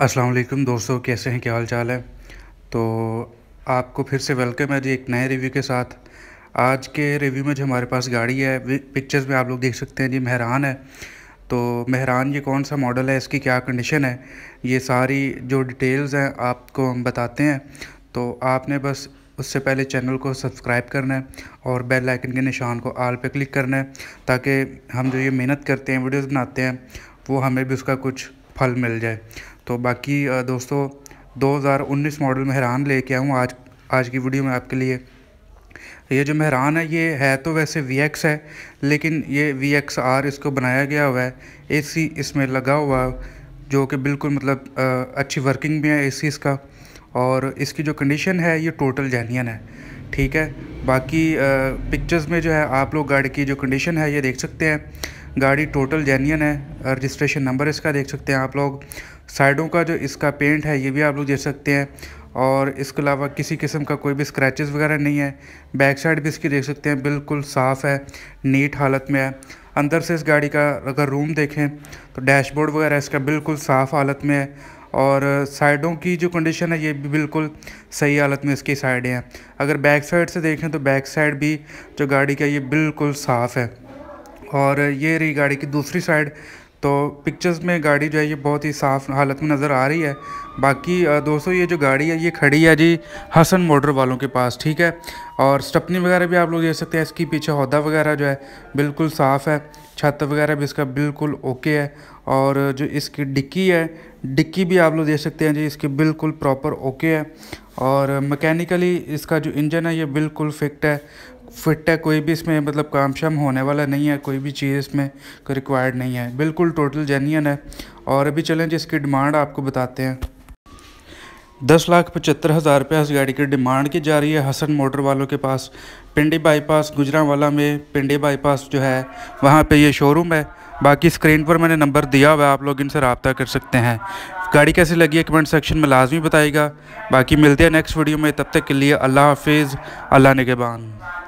असलकम दोस्तों कैसे हैं क्या हाल चाल है तो आपको फिर से वेलकम है जी एक नए रिव्यू के साथ आज के रिव्यू में जो हमारे पास गाड़ी है पिक्चर्स में आप लोग देख सकते हैं जी मेहरान है तो मेहरान ये कौन सा मॉडल है इसकी क्या कंडीशन है ये सारी जो डिटेल्स हैं आपको हम बताते हैं तो आपने बस उससे पहले चैनल को सब्सक्राइब करना है और बेल आइकन के निशान को आल पे क्लिक करना है ताकि हम जो ये मेहनत करते हैं वीडियोस बनाते हैं वो हमें भी उसका कुछ फल मिल जाए तो बाकी दोस्तों 2019 मॉडल मेहरान लेके आऊँ आज आज की वीडियो में आपके लिए ये जो मेहरान है ये है तो वैसे वी एक्स है लेकिन ये वी एक्स आर इसको बनाया गया हुआ है ए सी इसमें लगा हुआ जो कि बिल्कुल मतलब अच्छी वर्किंग में है ए सी इसका और इसकी जो कंडीशन है ये टोटल जैनियन है ठीक है बाकी पिक्चर्स में जो है आप लोग गाड़ी की जो कंडीशन है ये देख सकते हैं गाड़ी टोटल जेन्यन है रजिस्ट्रेशन नंबर इसका देख सकते हैं आप लोग साइडों का जो इसका पेंट है ये भी आप लोग देख सकते हैं और इसके अलावा किसी किस्म का कोई भी स्क्रैचेस वगैरह नहीं है बैक साइड भी इसकी देख सकते हैं बिल्कुल साफ़ है नीट हालत में है अंदर से इस गाड़ी का अगर रूम देखें तो डैशबोर्ड वगैरह इसका बिल्कुल साफ़ हालत में है और साइडों की जो कंडीशन है ये भी बिल्कुल सही हालत में इसकी साइडें हैं अगर बैक साइड से देखें तो बैक साइड भी जो गाड़ी का ये बिल्कुल साफ़ है और ये रही गाड़ी की दूसरी साइड तो पिक्चर्स में गाड़ी जो है ये बहुत ही साफ हालत में नज़र आ रही है बाकी दोस्तों ये जो गाड़ी है ये खड़ी है जी हसन मोटर वालों के पास ठीक है और स्टपनी वगैरह भी आप लोग देख सकते हैं इसकी पीछे हौदा वगैरह जो है बिल्कुल साफ़ है छत वगैरह भी इसका बिल्कुल ओके है और जो इसकी डिक्की है डिक्की भी आप लोग देख सकते हैं जी इसकी बिल्कुल प्रॉपर ओके है और मकैनिकली इसका जो इंजन है ये बिल्कुल फिक्ट है फिट है कोई भी इसमें मतलब काम शाम होने वाला नहीं है कोई भी चीज़ इसमें रिक्वायर्ड नहीं है बिल्कुल टोटल जेन्यन है और अभी चलें जिसकी डिमांड आपको बताते हैं दस लाख पचहत्तर हज़ार रुपये इस गाड़ी की डिमांड की जा रही है हसन मोटर वालों के पास पिंडी बाईपास गुजरावाला में पिंडी बाईपास जो है वहाँ पे ये शोरूम है बाकी स्क्रीन पर मैंने नंबर दिया हुआ है आप लोग इनसे रबता कर सकते हैं गाड़ी कैसी लगी है कमेंट सेक्शन में लाजमी बताएगा बाकी मिलते हैं नेक्स्ट वीडियो में तब तक के लिए अल्लाह हाफिज़ अल्लाह नगेबान